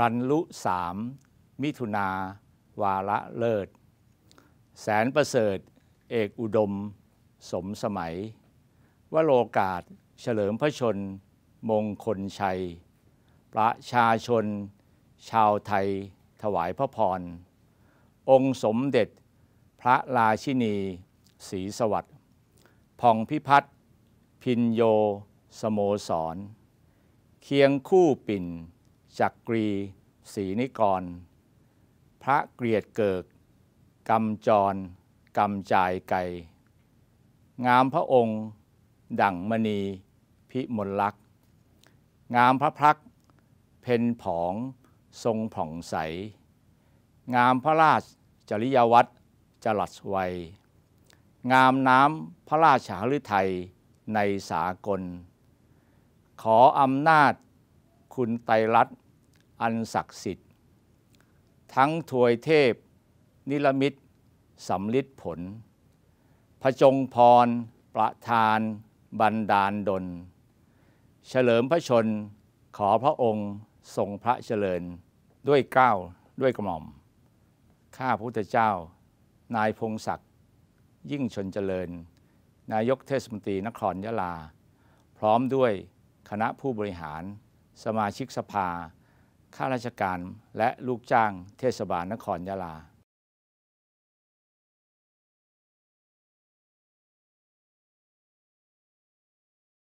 บรรลุสาม มิถุนาวาระเลิศ แสนประเสริฐ เอกอุดม สมสมัย วโรกาส เฉลิมพระชน มงคลชัย ประชาชน ชาวไทย ถวายพระพร องค์สมเด็จ พระราชินีศรีสวัสดิ์พองพิพัฒน์พินโยสโมสร เคียงคู่ปิ่นจักกรีศรีนิกร พระเกลียดเกิกกำจรกำจายไกงามพระองค์ ดั่งมณี พิมลลักษ์งามพระพัก เพนผอง ทรงผ่องใส งามพระราชจริยวัตรจรัสวัย งามน้ำพระราชาฤทัยในสากล ขออำนาจคุณไตรัตน์อันศักดิ์สิทธิ์ ทั้งถวยเทพ นิลมิตสำลิดผล พระจงพร ประทาน บรรดาลดลเฉลิมพระชน ขอพระองค์ทรงพระเจริญ ด้วยเก้า ด้วยกระหม่อม ข้าพระพุทธเจ้า นายพงศักดิ์ ยิ่งชนเจริญ นายกเทศมนตรีนครยะลา พร้อมด้วยคณะผู้บริหารสมาชิกสภา ข้าราชการ และลูกจ้าง เทศบาลนครยะลา